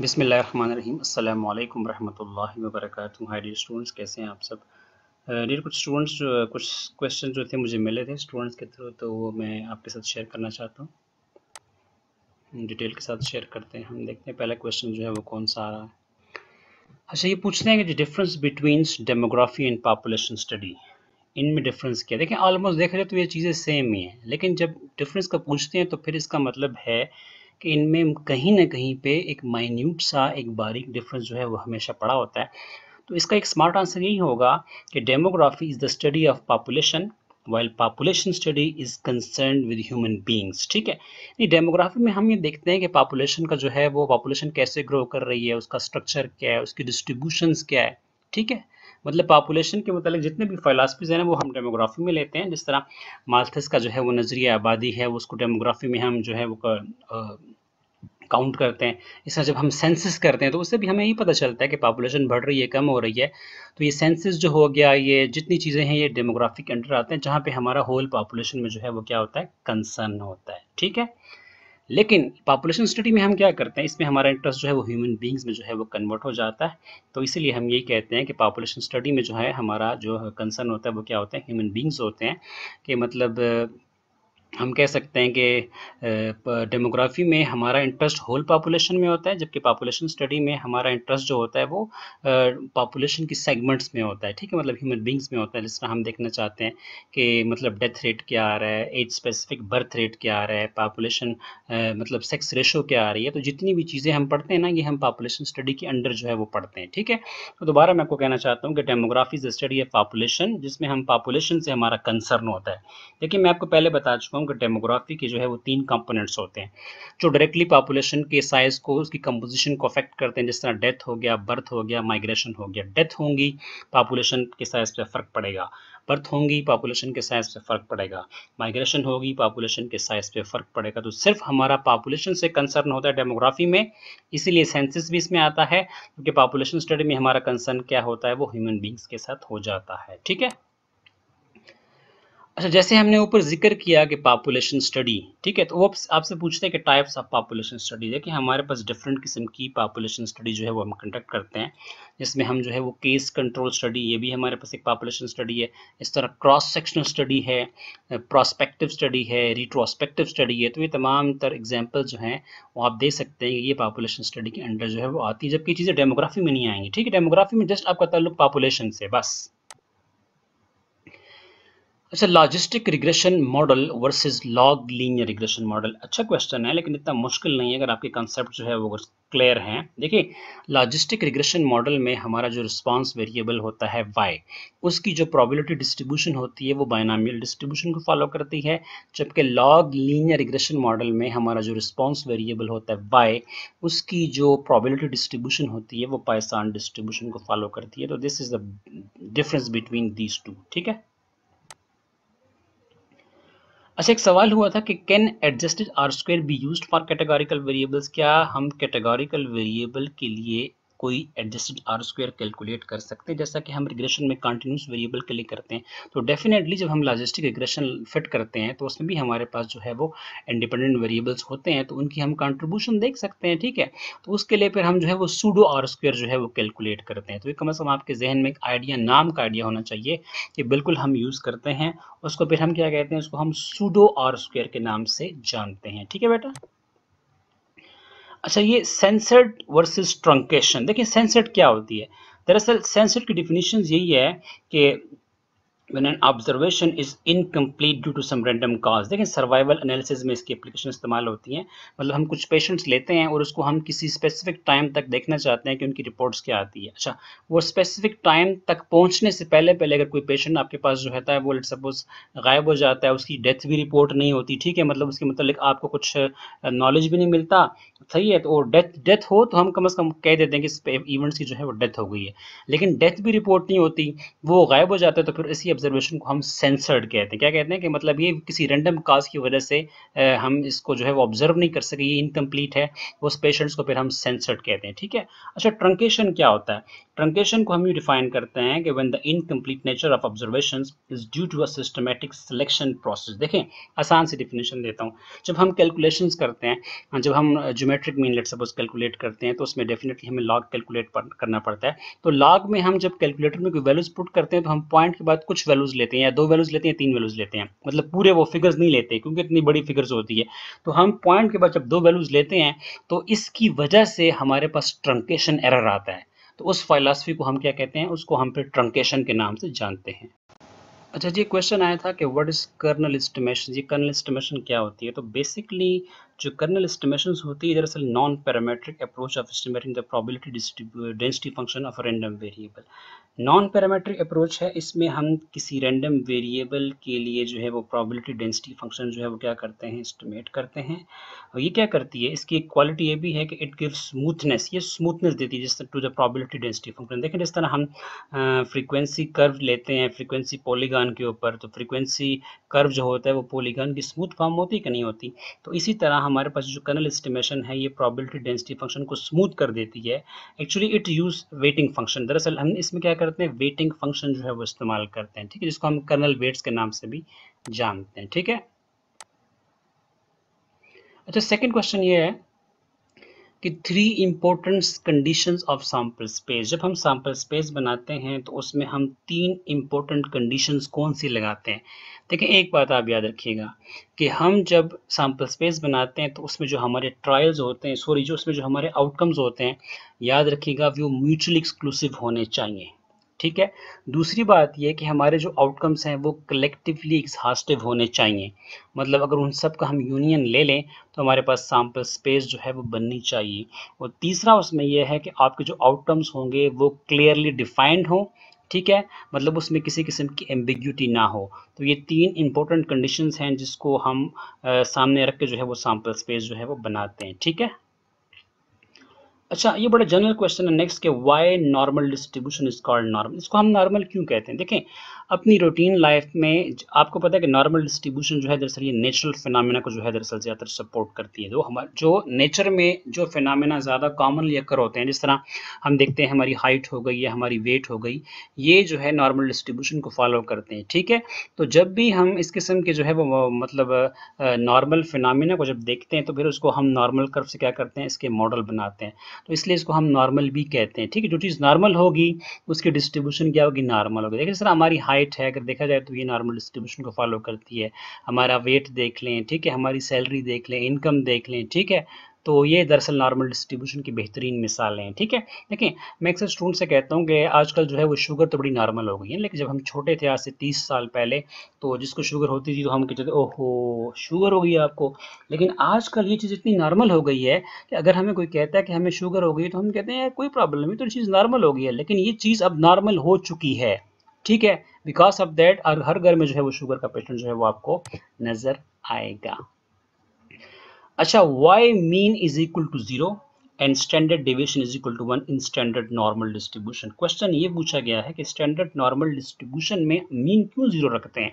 बिसमीम् अल्लाम work high D students कैसे हैं आप सब डियर कुछ स्टूडेंट्स जो कुछ क्वेश्चन जो थे मुझे मिले थे स्टूडेंट्स के थ्रू तो वो मैं आपके साथ शेयर करना चाहता हूँ डिटेल के साथ शेयर करते हैं हम देखते हैं पहला क्वेश्चन जो है वो कौन सा आ रहा है अच्छा ये पूछते हैं कि difference between demography and population study इनमें डिफरेंस क्या देखें ऑलमोस्ट देख रहे तो ये चीज़ें सेम ही हैं लेकिन जब डिफरेंस का पूछते हैं तो फिर इसका मतलब है कि इनमें कहीं ना कहीं पे एक माइन्यूट सा एक बारीक डिफरेंस जो है वो हमेशा पड़ा होता है तो इसका एक स्मार्ट आंसर यही होगा कि demography is the study of population while population study is concern with human beings ठीक है नहीं डेमोग्राफी में हम ये देखते हैं कि पॉपुलेशन का जो है वो पॉपुलेशन कैसे ग्रो कर रही है उसका स्ट्रक्चर क्या है उसकी डिस्ट्रीब्यूशन क्या है ठीक है मतलब पॉपुलेशन के मतलब जितने भी फिलासफीज हैं वो हम डेमोग्राफी में लेते हैं जिस तरह माल्थस का जो है वो नज़रिया आबादी है उसको डेमोग्राफी में हम जो है वो काउंट करते हैं इस तरह जब हम सेंसिस करते हैं तो उससे भी हमें ये पता चलता है कि पॉपुलेशन बढ़ रही है कम हो रही है तो ये सेंसिस जो हो गया ये जितनी चीज़ें हैं ये डेमोग्राफिक अंडर आते हैं जहाँ पर हमारा होल पॉपुलेशन में जो है वो क्या होता है कंसर्न होता है ठीक है लेकिन पॉपुलेशन स्टडी में हम क्या करते हैं इसमें हमारा इंटरेस्ट जो है वो ह्यूमन बींग्स में जो है वो कन्वर्ट हो जाता है तो इसीलिए हम यही कहते हैं कि पॉपुलेशन स्टडी में जो है हमारा जो कंसर्न होता है वो क्या होता है ह्यूमन बींग्स होते हैं कि मतलब हम कह सकते हैं कि डेमोग्राफी में हमारा इंटरेस्ट होल पॉपुलेशन में होता है जबकि पॉपुलेशन स्टडी में हमारा इंटरेस्ट जो होता है वो पॉपुलेशन की सेगमेंट्स में होता है ठीक है मतलब ह्यूमन बींग्स में होता है जिस तरह हम देखना चाहते हैं कि मतलब डेथ रेट क्या आ रहा है एज स्पेसिफिक बर्थ रेट क्या आ रहा है पॉपुलेशन मतलब सेक्स रेशो क्या आ रही है तो जितनी भी चीज़ें हम पढ़ते हैं ना ये हम पॉपुलेशन स्टडी के अंडर जो है वो पढ़ते हैं ठीक है तो दोबारा मैं आपको कहना चाहता हूँ कि demography is study of population जिसमें हम पॉपुलेशन से हमारा कंसर्न होता है देखिए मैं आपको पहले बता चुका हूँ कि डेमोग्राफी के जो है वो तीन कंपोनेंट्स होते हैं जो डायरेक्टली पॉपुलेशन के साइज को उसकी कंपोजिशन को अफेक्ट करते हैं जिस तरह डेथ हो गया बर्थ हो गया माइग्रेशन हो गया डेथ होंगी पॉपुलेशन के साइज पर फ़र्क पड़ेगा बर्थ होंगी पॉपुलेशन के साइज पे फ़र्क पड़ेगा माइग्रेशन होगी पॉपुलेशन के साइज पे फ़र्क पड़ेगा तो सिर्फ हमारा पॉपुलेशन से कंसर्न होता है डेमोग्राफी में इसीलिए सेंसिस भी इसमें आता है क्योंकि पॉपुलेशन स्टडी में हमारा कंसर्न क्या होता है वो ह्यूमन बींग्स के साथ हो जाता है ठीक है अच्छा जैसे हमने ऊपर जिक्र किया कि पॉपुलेशन स्टडी ठीक है तो वो आपसे पूछते हैं कि टाइप्स ऑफ पॉपुलेशन स्टडी कि हमारे पास डिफरेंट किस्म की पॉपुलेशन स्टडी जो है वो हम कंडक्ट करते हैं जिसमें हम जो है वो केस कंट्रोल स्टडी ये भी हमारे पास एक पॉपुलेशन स्टडी है इस तरह क्रॉस सेक्शनल स्टडी है प्रोस्पेक्टिव स्टडी है रिट्रोस्पेक्टिव स्टडी है तो ये तमाम तर एग्जाम्पल जो हैं वो आप दे सकते हैं ये पॉपुलेशन स्टडी के अंडर जो है वो आती है जबकि चीज़ें डेमोग्राफी में नहीं आएंगी ठीक है डेमोग्राफी में जस्ट आपका ताल्लुक पॉपुलेशन से बस अच्छा logistic regression model versus log linear regression model अच्छा क्वेश्चन है लेकिन इतना मुश्किल नहीं है अगर आपके कॉन्सेप्ट जो है वो क्लियर हैं देखिए लॉजिस्टिक रिग्रेशन मॉडल में हमारा जो रिस्पांस वेरिएबल होता है वाई उसकी जो प्रोबेबिलिटी डिस्ट्रीब्यूशन होती है वो बायनामियल डिस्ट्रीब्यूशन को फॉलो करती है जबकि लॉग लीनियर रिग्रेशन मॉडल में हमारा जो रिस्पॉन्स वेरिएबल होता है वाई उसकी जो प्रॉबिलिटी डिस्ट्रीब्यूशन होती है वो पायसान डिस्ट्रीब्यूशन को फॉलो करती है तो this is the difference between these two ठीक है अच्छा एक सवाल हुआ था कि can adjusted R square be used for categorical variables क्या हम कैटेगोरिकल वेरिएबल के लिए कोई एडजस्टेड आर स्क्वेयर कैलकुलेट कर सकते हैं जैसा कि हम रिग्रेशन में कंटिन्यूस वेरिएबल के लिए करते हैं तो डेफिनेटली जब हम लॉजिस्टिक रिग्रेशन फिट करते हैं तो उसमें भी हमारे पास जो है वो इंडिपेंडेंट वेरिएबल्स होते हैं तो उनकी हम कंट्रीब्यूशन देख सकते हैं ठीक है तो उसके लिए फिर हम जो है वो सूडो आर स्क्वेयर जो है वो कैलकुलेट करते हैं तो कम अज़ कम आपके जहन में एक आइडिया नाम का आइडिया होना चाहिए कि बिल्कुल हम यूज़ करते हैं उसको फिर हम क्या कहते हैं उसको हम सूडो आर स्क्वेयर के नाम से जानते हैं ठीक है बेटा अच्छा ये सेंसर्ड वर्सेस ट्रंकेशन देखिए सेंसर्ड क्या होती है दरअसल सेंसर्ड की डिफिनीशन यही है कि when an observation is incomplete due to some random cause देखें survival analysis में इसकी application इस्तेमाल होती हैं मतलब हम कुछ patients लेते हैं और उसको हम किसी specific time तक देखना चाहते हैं कि उनकी reports क्या आती है अच्छा वो specific time तक पहुँचने से पहले पहले अगर कोई patient आपके पास जो रहता है वो लेट सपोज गायब हो जाता है उसकी डेथ भी रिपोर्ट नहीं होती ठीक है मतलब उसके मतलब आपको कुछ नॉलेज भी नहीं मिलता सही है तो डेथ डेथ हो तो हम कम अज़ कम कह देते हैं कि इवेंट्स की जो है वो डेथ हो गई है लेकिन डेथ भी रिपोर्ट नहीं होती वो गायब हो जाता है तो फिर इसी ऑब्जर्वेशन को हम सेंसर्ड कहते हैं क्या कहते हैं कि मतलब ये किसी रैंडम काज की वजह से हम इसको जो है वो ऑब्जर्व नहीं कर सके ये इनकम्प्लीट है उस पेशेंट्स को फिर हम सेंसर्ड कहते हैं ठीक है अच्छा ट्रंकेशन क्या होता है ट्रंकेशन को हम यू डिफाइन करते हैं कि one the incomplete nature of observation is due to a systematic selection process देखें आसान से डिफिनेशन देता हूँ जब हम कैलकुलेशन करते हैं हाँ, जब हम geometric mean let suppose calculate करते हैं तो उसमें डेफिनेटली हमें लॉग कैलकुलेट करना पड़ता है तो लॉग में हम जब कैलकुलेटर में कोई वैल्यूज पुट करते हैं तो हम पॉइंट के बाद कुछ वैल्यूज लेते हैं या दो वैल्यूज लेते हैं तीन वैल्यूज लेते हैं मतलब पूरे वो फिगर्स नहीं लेते क्योंकि इतनी बड़ी फिगर्स होती है तो हम पॉइंट के बाद जब दो वैल्यूज लेते हैं तो इसकी वजह से हमारे पास ट्रंकेशन एरर आता है तो उस फिलासफी को हम क्या कहते हैं उसको हम फिर ट्रंकेशन के नाम से जानते हैं अच्छा जी क्वेश्चन आया था कि व्हाट इज़ कर्नल एस्टिमेशन जी कर्नल एस्टिमेशन क्या होती है तो बेसिकली जो कर्नल एस्टिमेशन होती है दरअसल non parametric approach of estimating the probability density function of random variable non parametric approach है इसमें हम किसी रैंडम वेरिएबल के लिए जो है वो प्रोबेबिलिटी डेंसिटी फंक्शन जो है वो क्या करते हैं एस्टिमेट करते हैं और ये क्या करती है इसकी एक क्वालिटी ये भी है कि इट गिव स्मूथनेस ये स्मूथनेस देती है जिस to the probability density function देखें जिस तरह हम फ्रीक्वेंसी कर्व लेते हैं फ्रीक्वेंसी पोलीगान के ऊपर तो फ्रीक्वेंसी कर्व जो होता है वो पोलीगान की स्मूथ फॉर्म होती कि नहीं होती तो इसी तरह हम हमारे पास जो कर्नल एस्टिमेशन है ये प्रॉबिलिटी डेंसिटी फंक्शन को स्मूथ कर देती है actually it use weighting function दरअसल हम इसमें क्या करते हैं वेटिंग फंक्शन जो है वो इस्तेमाल करते हैं ठीक है जिसको हम कर्नल वेट्स के नाम से भी जानते हैं ठीक है अच्छा सेकेंड क्वेश्चन ये है कि three important condition of sample space जब हम सैम्पल स्पेस बनाते हैं तो उसमें हम तीन इम्पोर्टेंट कंडीशन कौन सी लगाते हैं देखिए एक बात आप याद रखिएगा कि हम जब सैम्पल स्पेस बनाते हैं तो उसमें जो हमारे ट्रायल्स होते हैं सॉरी जो उसमें जो हमारे आउटकम्स होते हैं याद रखिएगा वो म्यूचुअली एक्सक्लूसिव होने चाहिए ठीक है दूसरी बात यह कि हमारे जो आउटकम्स हैं वो कलेक्टिवली एग्जॉस्टिव होने चाहिए मतलब अगर उन सब का हम यूनियन ले लें तो हमारे पास सैम्पल स्पेस जो है वो बननी चाहिए और तीसरा उसमें यह है कि आपके जो आउटकम्स होंगे वो क्लियरली डिफाइंड हों ठीक है मतलब उसमें किसी किस्म की एम्बिग्यूटी ना हो तो ये तीन इंपॉर्टेंट कंडीशंस हैं जिसको हम आ, सामने रख के जो है वो सैम्पल स्पेस जो है वो बनाते हैं ठीक है अच्छा ये बड़ा जनरल क्वेश्चन है नेक्स्ट के why normal distribution is called normal इसको हम नॉर्मल क्यों कहते हैं देखें अपनी रूटीन लाइफ में आपको पता है कि नॉर्मल डिस्ट्रीब्यूशन जो है दरअसल ये नेचुरल फिनमिना को जो है दरअसल ज़्यादातर सपोर्ट करती है जो हमारे जो नेचर में जो फिनमिना ज़्यादा कॉमनली अक्कर होते हैं जिस तरह हम देखते हैं हमारी हाइट हो गई या हमारी वेट हो गई ये जो है नॉर्मल डिस्ट्रीब्यूशन को फॉलो करते हैं ठीक है तो जब भी हम इस किस्म के जो है वो मतलब नॉर्मल फिनमिना को जब देखते हैं तो फिर उसको हम नॉर्मल कर्व से क्या करते हैं इसके मॉडल बनाते हैं तो इसलिए इसको हम नॉर्मल भी कहते हैं ठीक है जो चीज़ नॉर्मल होगी उसकी डिस्ट्रीब्यूशन क्या होगी नॉर्मल होगी देखिए सर हमारी हाइट हाइट है अगर देखा जाए तो ये नॉर्मल डिस्ट्रीब्यूशन को फॉलो करती है हमारा वेट देख लें ठीक है हमारी सैलरी देख लें इनकम देख लें ठीक है तो ये दरअसल नॉर्मल डिस्ट्रीब्यूशन की बेहतरीन मिसालें हैं ठीक है देखिए मैं अक्सर स्टूडेंट से कहता हूँ कि आजकल जो है वो शुगर तो बड़ी नॉर्मल हो गई है लेकिन जब हम छोटे थे आज से तीस साल पहले तो जिसको शुगर होती थी तो हम कहते थे ओहो शुगर हो गई आपको लेकिन आजकल ये चीज़ इतनी नॉर्मल हो गई है कि अगर हमें कोई कहता है कि हमें शुगर हो गई तो हम कहते हैं कोई प्रॉब्लम नहीं तो चीज़ नॉर्मल हो गई है लेकिन ये चीज़ अब नॉर्मल हो चुकी है ठीक है बिकॉज ऑफ दैट और हर घर में जो है वो शुगर का पेशेंट जो है वो आपको नजर आएगा अच्छा why mean is equal to zero and standard deviation is equal to one in standard normal distribution question ये पूछा गया है कि स्टैंडर्ड नॉर्मल डिस्ट्रीब्यूशन में मीन क्यों जीरो रखते हैं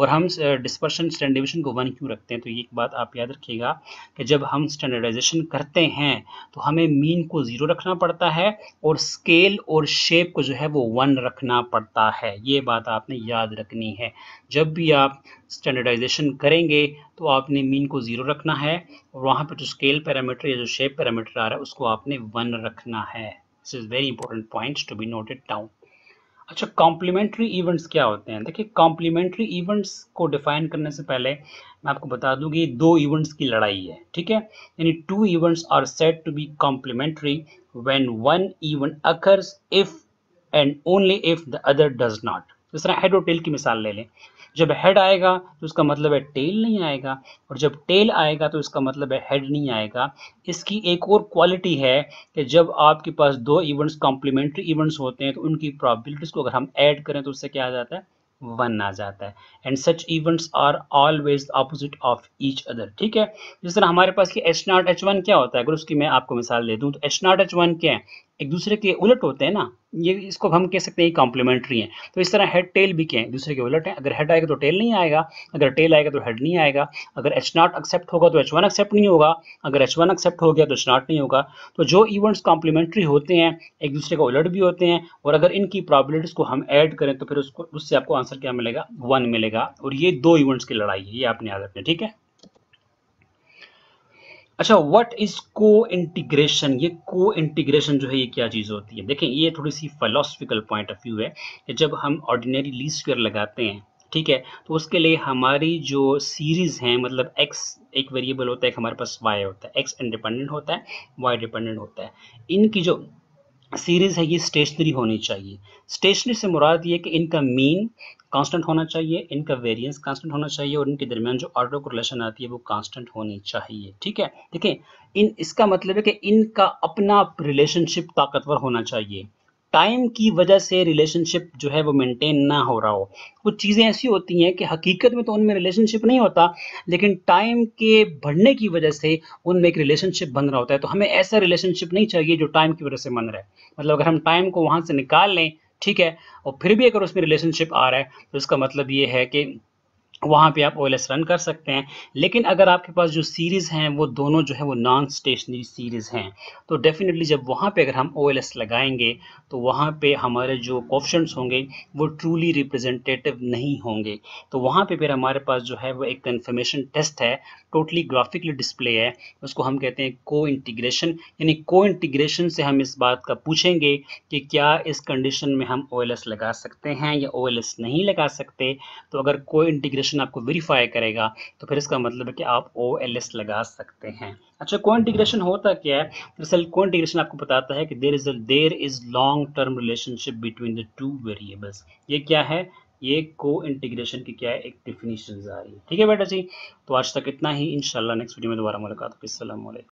और हम डिस्पर्शन स्टैंडर्ड डिविशन को वन क्यों रखते हैं तो ये एक बात आप याद रखिएगा कि जब हम स्टैंडर्डाइजेशन करते हैं तो हमें मीन को जीरो रखना पड़ता है और स्केल और शेप को जो है वो वन रखना पड़ता है ये बात आपने याद रखनी है जब भी आप स्टैंडर्डाइजेशन करेंगे तो आपने मीन को ज़ीरो रखना है और वहाँ पर जो स्केल पैरामीटर या जो शेप पैरामीटर आ रहा है उसको आपने वन रखना है this is very important point to be noted down अच्छा कॉम्प्लीमेंट्री इवेंट्स क्या होते हैं देखिए कॉम्प्लीमेंट्री इवेंट्स को डिफाइन करने से पहले मैं आपको बता दूं कि दो इवेंट्स की लड़ाई है ठीक है यानी two events are set to be complementary when one event occurs if and only if the other does not जिस तरह हेड और टेल की मिसाल ले लें जब हेड आएगा तो इसका मतलब है टेल नहीं आएगा और जब टेल आएगा तो इसका मतलब है हेड नहीं आएगा इसकी एक और क्वालिटी है कि जब आपके पास दो इवेंट्स कॉम्प्लीमेंट्री इवेंट्स होते हैं तो उनकी प्रॉबिलिटीज़ को अगर हम ऐड करें तो उससे क्या आ जाता है वन आ जाता है and such events are always opposite of each other ठीक है जिस तरह हमारे पास कि एच नॉट एच वन क्या होता है अगर उसकी मैं आपको मिसाल दे दूँ तो एच नॉट एच वन क्या है एक दूसरे के उलट होते हैं ना ये इसको हम कह सकते हैं कॉम्प्लीमेंट्री हैं तो इस तरह हेड टेल भी क्या है दूसरे के उलट है अगर हेड आएगा तो टेल नहीं आएगा अगर टेल आएगा तो हेड नहीं आएगा अगर एच नॉट एक्सेप्ट होगा तो एच वन एक्सेप्ट नहीं होगा अगर एच वन एक्सेप्ट हो गया तो एच नॉट नहीं होगा तो जो इवेंट्स कॉम्प्लीमेंट्री होते हैं एक दूसरे का उलट भी होते हैं और अगर इनकी प्रॉबिलिटीज़ को हम ऐड करें तो फिर उसको उससे आपको आंसर क्या मिलेगा वन मिलेगा और ये दो इवेंट्स की लड़ाई है ये आपने याद रखना ठीक है अच्छा व्हाट इज को इंटीग्रेशन ये को इंटीग्रेशन जो है ये क्या चीज़ होती है देखें ये थोड़ी सी फिलोसफिकल पॉइंट ऑफ व्यू है कि जब हम ऑर्डिनरी ली स्क्वेयर लगाते हैं ठीक है तो उसके लिए हमारी जो सीरीज़ है मतलब एक्स एक वेरिएबल होता है एक हमारे पास वाई होता है एक्स इंडिपेंडेंट होता है वाई डिपेंडेंट होता है इनकी जो सीरीज़ है ये स्टेशनरी होनी चाहिए स्टेशनरी से मुराद ये कि इनका मीन कांस्टेंट होना चाहिए इनका वेरिएंस कांस्टेंट होना चाहिए और इनके दरमियान जो ऑर्डर को रिलेशन आती है वो कांस्टेंट होनी चाहिए ठीक है देखिए इन इसका मतलब है कि इनका अपना रिलेशनशिप ताकतवर होना चाहिए टाइम की वजह से रिलेशनशिप जो है वो मेंटेन ना हो रहा हो कुछ चीज़ें ऐसी होती हैं कि हकीकत में तो उनमें रिलेशनशिप नहीं होता लेकिन टाइम के बढ़ने की वजह से उनमें एक रिलेशनशिप बन रहा होता है तो हमें ऐसा रिलेशनशिप नहीं चाहिए जो टाइम की वजह से बन रहा है मतलब अगर हम टाइम को वहाँ से निकाल लें ठीक है और फिर भी अगर उसमें रिलेशनशिप आ रहा है तो इसका मतलब ये है कि वहाँ पे आप ओ रन कर सकते हैं लेकिन अगर आपके पास जो सीरीज़ हैं वो दोनों जो है वो नॉन स्टेशनरी सीरीज़ हैं तो डेफिनेटली जब वहाँ पे अगर हम ओ लगाएंगे तो वहाँ पे हमारे जो ऑप्शन होंगे वो ट्रूली रिप्रेजेंटेटिव नहीं होंगे तो वहाँ पे फिर हमारे पास जो है वो एक कन्फर्मेशन टेस्ट है टोटली ग्राफिकली डिस्प्ले है उसको हम कहते हैं को इंटीग्रेशन यानी को इंटीग्रेशन से हम इस बात का पूछेंगे कि क्या इस कंडीशन में हम ओ लगा सकते हैं या ओ नहीं लगा सकते तो अगर को इंटीग्रेशन कंडीशन आपको वेरीफाई करेगा तो फिर इसका मतलब है कि आप ओ एल एस लगा सकते हैं अच्छा को इंटीग्रेशन होता क्या है दरअसल को इंटीग्रेशन आपको बताता है कि there is there is long term relationship between the two variables ये क्या है ये को इंटीग्रेशन की क्या है एक डिफिनीशन आ रही है ठीक है बेटा जी तो आज तक इतना ही इंशाल्लाह नेक्स्ट वीडियो में दोबारा मुलाकात होगी अलैक्